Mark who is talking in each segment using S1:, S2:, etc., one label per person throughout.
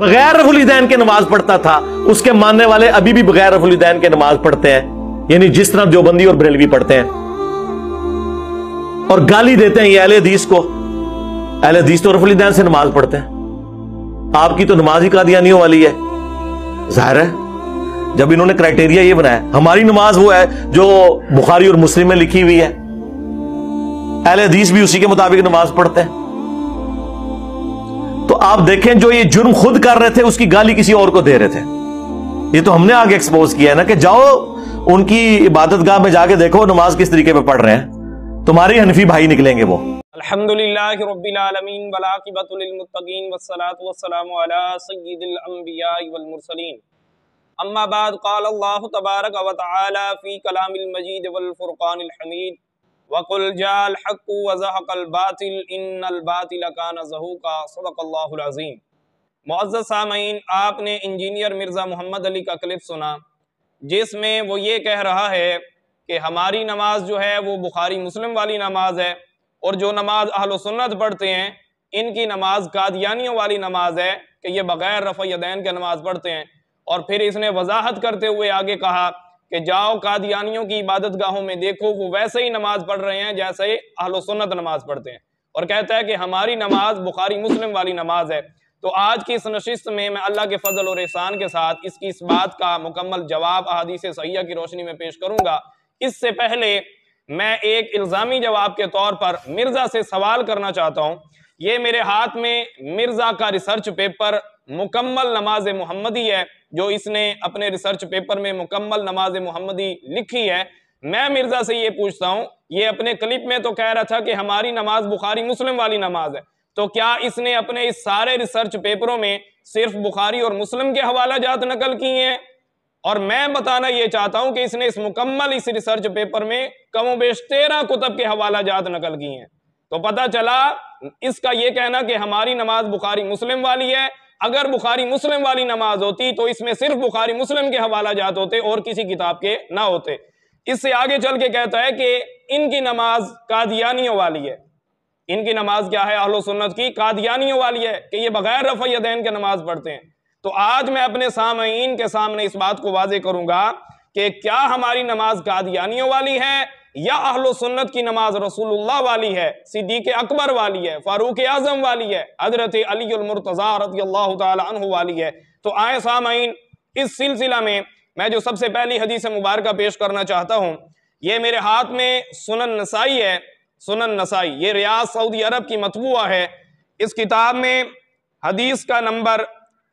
S1: बगैर रफुलदैन के नमाज पढ़ता था उसके मानने वाले अभी भी बगैर रफुलदैन के नमाज पढ़ते हैं यानी जिस तरह देवबंदी और बरेलवी पढ़ते हैं और गाली देते हैं ये अहले हदीस को अहले हदीस तो रफुलदैन से नमाज पढ़ते हैं आपकी तो नमाज ही कादियानियों वाली है जाहिर है जब इन्होंने क्राइटेरिया ये बनाया हमारी नमाज वो है जो बुखारी और मुस्लिम में लिखी हुई है अहले हदीस भी उसी के मुताबिक नमाज पढ़ते हैं तो आप देखें जो ये जुर्म खुद कर रहे थे उसकी गाली किसी और को दे रहे थे ये तो हमने आगे एक्सपोज किया है ना कि जाओ उनकी इबादत गाह में जाके देखो नमाज किस तरीके पे पढ़ रहे हैं तुम्हारे हनफी भाई निकलेंगे वो अल्हम्दुलिल्लाह रब्बिल आलमीन अम्मा बाद قال الله तबारक व तआला फी कलामिल मजीद वल वकुल जाल हक वज़हकल बातिल इन्नल बातिल कान ज़हूका सदकल्लाहुल अज़ीम मुआज़ सामीन आपने इंजीनियर मिर्ज़ा मोहम्मद अली का क्लिप सुना जिसमें वो ये कह रहा है कि हमारी नमाज जो है वो बुखारी मुस्लिम वाली नमाज है और जो नमाज अहल सुन्नत पढ़ते हैं इनकी नमाज कादियानियों वाली नमाज है कि ये बग़ैर रफ़ यदैन के नमाज पढ़ते हैं और फिर इसने वजाहत करते हुए आगे कहा कि जाओ कादियानियों की इबादत गाहों में देखो वो वैसे ही नमाज पढ़ रहे हैं जैसे सुन्नत नमाज पढ़ते हैं और कहता है कि हमारी नमाज बुखारी मुस्लिम वाली नमाज है तो आज की इस नशिस्त में मैं अल्लाह के फजल और एहसान के साथ इसकी इस बात का मुकम्मल जवाब अहदीस सैया की रोशनी में पेश करूंगा इससे पहले मैं एक इल्ज़ामी जवाब के तौर पर मिर्ज़ा से सवाल करना चाहता हूँ ये मेरे हाथ में मिर्जा का रिसर्च पेपर मुकम्मल नमाज मुहम्मदी है जो इसने अपने रिसर्च पेपर में मुकम्मल नमाज मोहम्मदी लिखी है मैं मिर्जा से ये पूछता हूँ ये अपने क्लिप में तो कह रहा था कि हमारी नमाज बुखारी मुस्लिम वाली नमाज है तो क्या इसने अपने इस सारे रिसर्च पेपरों में सिर्फ बुखारी और मुस्लिम के हवाला जात नकल किए हैं और मैं बताना यह चाहता हूं कि इसने इस मुकम्मल इस रिसर्च पेपर में कमोबेश तेरह कुतब के हवाला जात नकल किए हैं तो पता चला इसका यह कहना कि हमारी नमाज बुखारी मुस्लिम वाली है अगर बुखारी मुस्लिम वाली नमाज होती तो इसमें सिर्फ बुखारी मुस्लिम के हवाला जात होते और किसी किताब के ना होते इससे आगे चल के कहता है कि इनकी नमाज कादियानियों वाली है इनकी नमाज क्या है अहलो सुन्नत की कादियानियों वाली है कि ये बगैर रफ़ैदैन के नमाज पढ़ते हैं तो आज मैं अपने सामीन के सामने इस बात को वाजे करूंगा कि क्या हमारी नमाज कादियानियों वाली है या अहलो सुन्नत की नमाज रसूलुल्लाह वाली है सिद्दीक अकबर वाली है फारूक आजम वाली है हजरत अलीमरतज़ा रती तु वाली है तो आए सामीन इस सिलसिला में मैं जो सबसे पहली हदीस मुबारक पेश करना चाहता हूँ ये मेरे हाथ में सुनन नसाई है सुनन नसाई ये रियाज सऊदी अरब की मतबूआ है इस किताब में हदीस का नंबर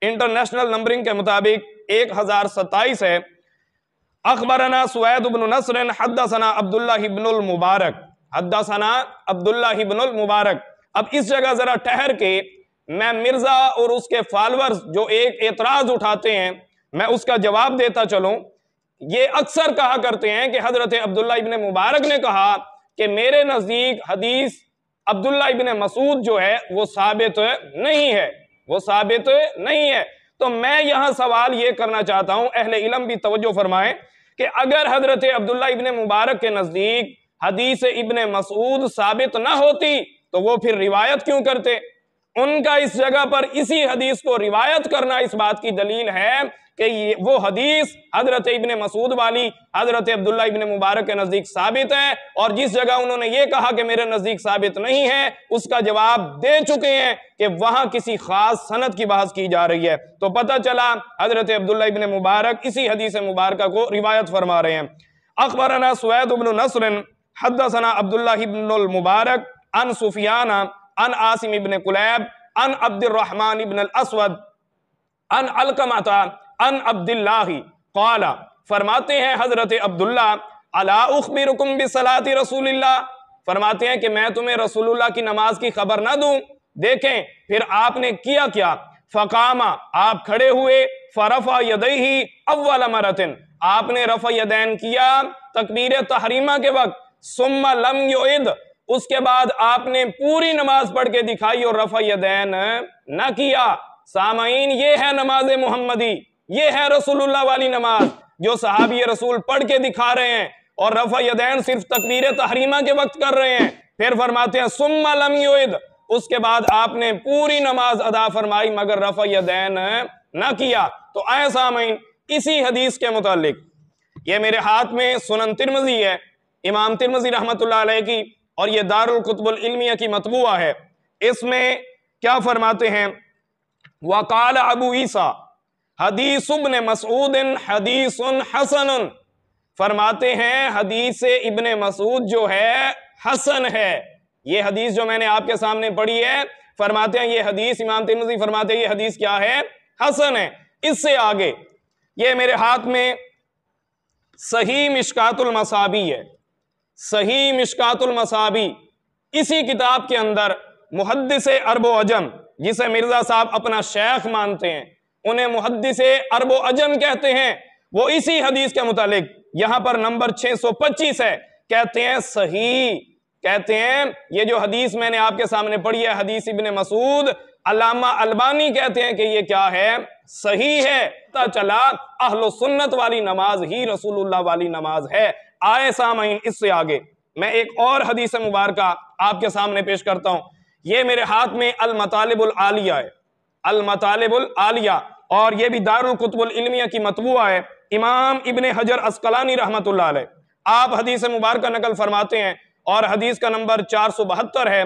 S1: इंटरनेशनल नंबरिंग के मुताबिक एक हज़ार सत्ताईस है अखबरना सुवैदबिन नसर हदसना अब्दुल्लाबिन मुबारक हदसना अब्दुल्लाबिन मुबारक अब इस जगह ज़रा ठहर के मैं मिर्ज़ा और उसके फॉलोअर्स जो एक एतराज़ उठाते हैं मैं उसका जवाब देता चलूँ ये अक्सर कहा करते हैं कि हज़रत अब्दुल्ला इबन मुबारक ने कहा कि मेरे नज़दीक हदीस अब्दुल्ला इबन मसूद जो है वो साबित नहीं है वो साबित नहीं है तो मैं यहाँ सवाल ये करना चाहता हूँ अहल इलम भी तवज्जो फरमाएं कि अगर हजरत अब्दुल्ला इबन मुबारक के नज़दीक हदीस इबन मसूद साबित ना होती तो वो फिर रिवायत क्यों करते उनका इस जगह पर इसी हदीस को रिवायत करना इस बात की दलील है कि ये वो हदीस हजरत इबन मसूद वाली हजरत अब्दुल्ला इबन मुबारक के नज़दीक साबित है और जिस जगह उन्होंने ये कहा कि मेरे नज़दीक साबित नहीं है उसका जवाब दे चुके हैं कि वहाँ किसी खास सनत की बहस की जा रही है तो पता चला हजरत अब्दुल्ला इबन मुबारक इसी हदीस मुबारक को रिवायत फरमा रहे हैं अकबर सवैद उबन नसर अब्दुल्ला इबन मुबारक अन सुफियाना अन आसिम इबन कुलैब अन अब्दुलरहमान इबन असवद अन अलकमता अन अब्दुल्ला कौला फरमाते हैं हज़रत अब्दुल्ला अलाउखबिर बिसलाती रसूलुल्लाह फरमाते हैं कि मैं तुम्हें रसूलुल्लाह की नमाज की खबर ना दूं देखें फिर आपने किया क्या फकामा आप खड़े हुए फरफा यदई अव्वल मरतिन आपने रफा यदैन किया तकबीर तहरीमा के वक्त सुम्मा लम युद उसके बाद आपने पूरी नमाज पढ़ के दिखाई और रफा यदैन न किया सामीन ये है नमाज मोहम्मदी ये है रसूलुल्लाह वाली नमाज जो सहाबी रसूल पढ़ के दिखा रहे हैं और रफा यदैन सिर्फ तकबीर तहरीमा के वक्त कर रहे हैं फिर फरमाते हैं सुम्मा लमयुद उसके बाद आपने पूरी नमाज अदा फरमाई मगर रफा यदैन न किया तो आए सामीन इसी हदीस के मुतालिक ये मेरे हाथ में सुनन तिरमजी है इमाम तिरमजी रहमत की और ये दारुल कुतुबुल इल्मिया की मतबूआ है इसमें क्या फरमाते हैं वकाल अबू ईसा हदीस इबन मसूद हदीस हसन फरमाते हैं हदीस इबन मसूद जो है हसन है ये हदीस जो मैंने आपके सामने पढ़ी है फरमाते हैं ये हदीस इमाम तिरमजी फरमाते हैं ये हदीस क्या है हसन है इससे आगे ये मेरे हाथ में सही मिशकातुल मसाबी है सही मिशकातुल मसाबी इसी किताब के अंदर मुहदस अरबो अजम जिसे मिर्जा साहब अपना शेख मानते हैं उन्हें मुहदस अरबो अजम कहते हैं वो इसी हदीस के मुतालिक यहां पर नंबर 625 है कहते हैं सही कहते हैं ये जो हदीस मैंने आपके सामने पढ़ी है हदीस इबन मसूद अलामा अलबानी कहते हैं कि ये क्या है सही है चला अहलो सुन्नत वाली नमाज ही रसूलुल्लाह वाली नमाज है आए सामीन इससे आगे मैं एक और हदीस मुबारक आपके सामने पेश करता हूं ये मेरे हाथ में अल मतालिबुल आलिया है अल मतालिबुल आलिया और ये भी दारुल कुतुबुल इल्मिया की मतबूआ है इमाम इबन हजर अस्कलानी रहमत आप हदीस मुबारक नकल फरमाते हैं और हदीस का नंबर चार सौ बहत्तर है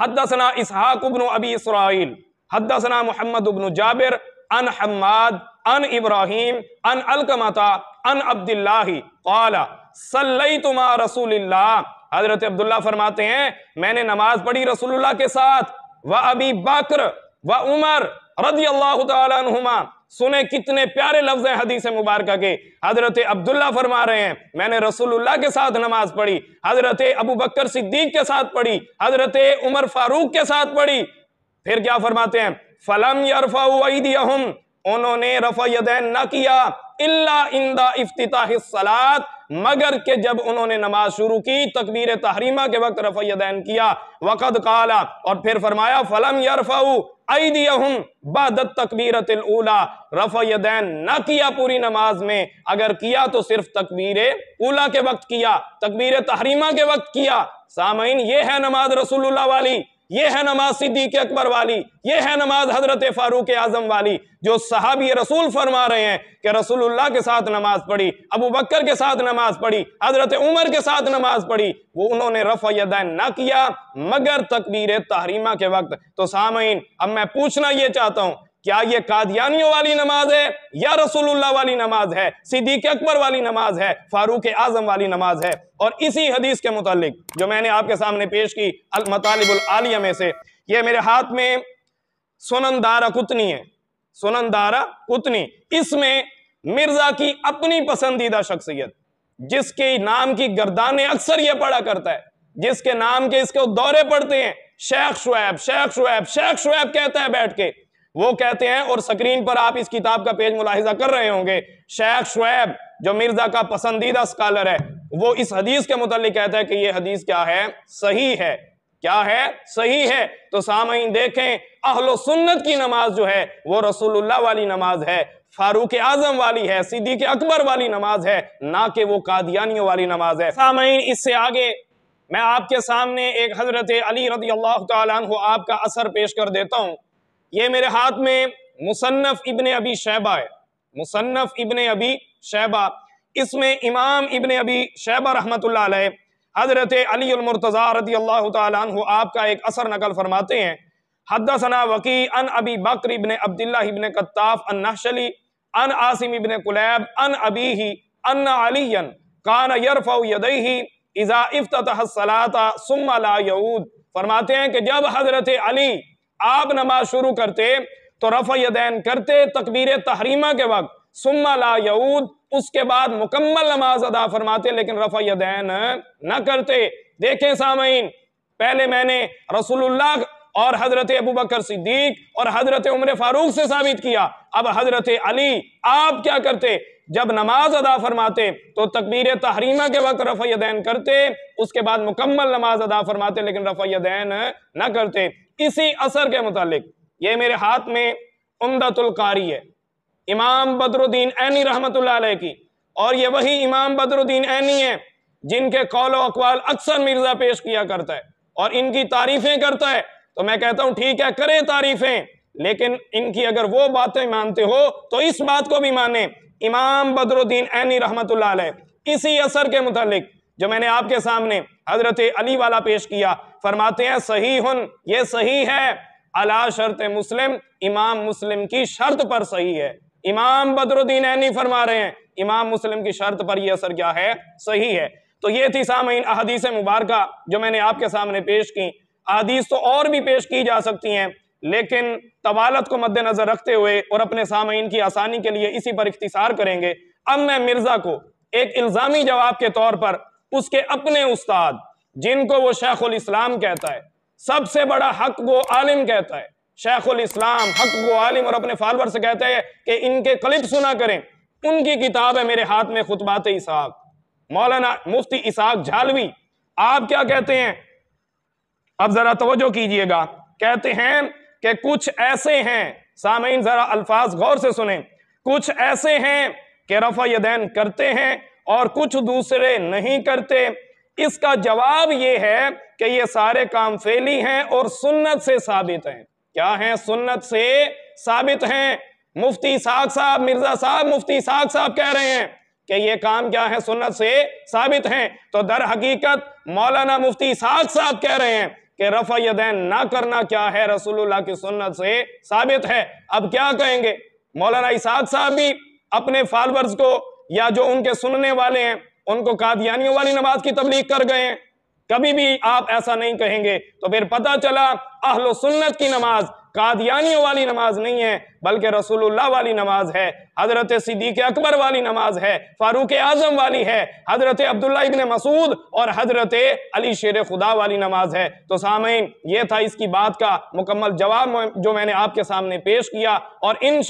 S1: हदसना इसहाक अबी इसराइल हदसना मोहम्मद उबन जाबिर अन हम्माद अन इब्राहिम अन अलकमता अन अब्दुल्लाही कौला सल्लई तुमा रसूल्ला हजरत अब्दुल्ला फरमाते हैं मैंने नमाज पढ़ी रसूलुल्लाह के साथ व अबी बकर व उमर रदी अल्लाह तुमा सुने कितने प्यारे लफ्ज हैं हदीस मुबारक के हजरत अब्दुल्ला फरमा रहे हैं मैंने रसूलुल्लाह के साथ नमाज पढ़ी हजरत अबू बकर सिद्दीक के साथ पढ़ी हजरत उमर फारूक के साथ पढ़ी फिर क्या फरमाते हैं फलम यरफा उन्होंने रफा यदैन न किया इल्ला इंदा सलात मगर के जब उन्होंने नमाज शुरू की तकबीर तहरीमा के वक्त रफा यदैन किया वक़द काला और फिर फरमाया फलम यरफाऊ ऐदियहुम बदत तकबीरतिल उला रफा यदैन न किया पूरी नमाज में अगर किया तो सिर्फ तकबीर उला के वक्त किया तकबीर तहरीमा के वक्त किया सामीन ये है नमाज रसूलुल्लाह वाली ये है नमाज सिद्दीक अकबर वाली ये है नमाज हजरत फारूक आजम वाली जो सहाबी रसूल फरमा रहे हैं कि रसूलुल्लाह के साथ नमाज पढ़ी अबू बकर के साथ नमाज पढ़ी हजरत उमर के साथ नमाज पढ़ी वो उन्होंने रफ़ ना किया मगर तकबीर तहरीमा के वक्त तो सामीन अब मैं पूछना ये चाहता हूँ क्या ये कादियानियों वाली नमाज है या रसूलुल्लाह वाली नमाज है सिद्दीक अकबर वाली नमाज है फारूक आजम वाली नमाज है और इसी हदीस के मुतालिक जो मैंने आपके सामने पेश की आलिया में से ये मेरे हाथ में सुनंदारा कुतनी है सुनंदारा कुतनी इसमें मिर्जा की अपनी पसंदीदा शख्सियत जिसके नाम की गर्दाने अक्सर यह पड़ा करता है जिसके नाम के इसके दौरे पड़ते हैं शेख शुएब शेख शुएब शेख शुएब कहता है बैठ के वो कहते हैं और स्क्रीन पर आप इस किताब का पेज मुलाहिजा कर रहे होंगे शेख शुएब जो मिर्जा का पसंदीदा स्कॉलर है वो इस हदीस के मुतालिक कहता है कि ये हदीस क्या है सही है क्या है सही है तो सामीन देखें अहलो सुन्नत की नमाज जो है वो रसूलुल्लाह वाली नमाज है फारूक आजम वाली है सिद्दीक अकबर वाली नमाज है ना कि वो कादियानियों वाली नमाज है सामीन इससे आगे मैं आपके सामने एक हजरत अली रदी अल्लाह तु आपका असर पेश कर देता हूँ ये मेरे हाथ में मुसन्फ़ इबन अबी शहबा है मुसन्फ़ इबन अबी शहबा इसमें इमाम इबन अबी शहबा रहमत हज़रत अलीमरतज़ा रदी आपका एक असर नकल फरमाते हैं हदसना वकी अन अबी बकर इबन अब्दुल्ला इबन कत्ताफ अन नहशली अन आसिम इबन कुलैब अन अबी ही अन अलीन कान यदही इज़ा इफ्त सलाता सुम्मा फरमाते हैं कि जब हज़रत अली आप नमाज शुरू करते तो रफ़ैदैन करते तकबीर तहरीमा के वक्त सुम्मा ला यऊद उसके बाद मुकम्मल नमाज अदा फरमाते लेकिन रफ़ैदैन न करते देखें सामीन पहले मैंने रसूलुल्लाह और हजरत अबू बकर सिद्दीक और हजरत उम्र फारूक से साबित किया अब हजरत अली आप क्या करते जब नमाज अदा फरमाते तो तकबीर तहरीमा के वक्त रफ़ैदैन करते उसके बाद मुकम्मल नमाज अदा फरमाते लेकिन रफ़ैदैन न करते किसी असर के मुतालिक ये मेरे हाथ में उमदतुल कारी है इमाम बदरुद्दीन ऐनी रहमत की और ये वही इमाम बदरुद्दीन ऐनी है जिनके कौल अकवाल अक्सर मिर्ज़ा पेश किया करता है और इनकी तारीफ़ें करता है तो मैं कहता हूं ठीक है करें तारीफ़ें लेकिन इनकी अगर वो बातें मानते हो तो इस बात को भी माने इमाम बदरुद्दीन ऐनी रहमत इसी असर के मुतालिक जो मैंने आपके सामने हजरत अली वाला पेश किया फरमाते हैं सही हन ये सही है अला शर्त मुस्लिम इमाम मुस्लिम की शर्त पर सही है इमाम बदरुद्दीन ऐनी फरमा रहे हैं इमाम मुस्लिम की शर्त पर यह असर क्या है सही है तो ये थी सामीन अहदीस मुबारक जो मैंने आपके सामने पेश की अदीस तो और भी पेश की जा सकती हैं लेकिन तवालत को मद्देनजर रखते हुए और अपने सामीन की आसानी के लिए इसी पर इख्तिसार करेंगे अब मैं मिर्जा को एक इल्ज़ामी जवाब के तौर पर उसके अपने उस्ताद जिनको वो शेखुल इस्लाम कहता है सबसे बड़ा हक वो आलिम कहता है शेखुल इस्लाम हक वो आलिम और अपने फालवर से कहते हैं कि इनके क्लिप सुना करें उनकी किताब है मेरे हाथ में खुतबात इसाक मौलाना मुफ्ती इसाक झालवी आप क्या कहते हैं अब जरा तवज्जो कीजिएगा कहते हैं कि कुछ ऐसे हैं सामीन जरा अल्फाज गौर से सुने कुछ ऐसे हैं कि रफा यदैन करते हैं और कुछ दूसरे नहीं करते इसका जवाब ये है कि ये सारे काम फेली हैं और सुन्नत से साबित हैं क्या हैं सुन्नत से साबित हैं मुफ्ती साग साहब मिर्जा साहब मुफ्ती साग साहब कह रहे हैं कि ये काम क्या है सुन्नत से साबित हैं तो दर हकीकत मौलाना मुफ्ती साग साहब कह रहे हैं कि रफा यदैन ना करना क्या है रसूलुल्लाह की सुन्नत से साबित है अब क्या कहेंगे मौलाना इसाक साहब भी अपने फॉलोअर्स को या जो उनके सुनने वाले हैं उनको कादियानियों वाली नमाज की तबलीग कर गए कभी भी आप ऐसा नहीं कहेंगे तो फिर पता चला अहलो सुन्नत की नमाज कादियानियों वाली नमाज नहीं है बल्कि रसूलुल्लाह वाली नमाज है हजरत सिद्दीक अकबर वाली नमाज है फारूक आजम वाली है हजरत अब्दुल्ला इबन मसूद और हजरत अली शेर खुदा वाली नमाज है तो सामीन ये था इसकी बात का मुकम्मल जवाब जो मैंने आपके सामने पेश किया और इन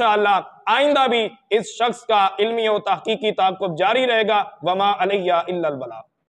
S1: आइंदा भी इस शख्स का इलमी और तहकीकी ताकुब जारी रहेगा वमा अलैया इल्लल बला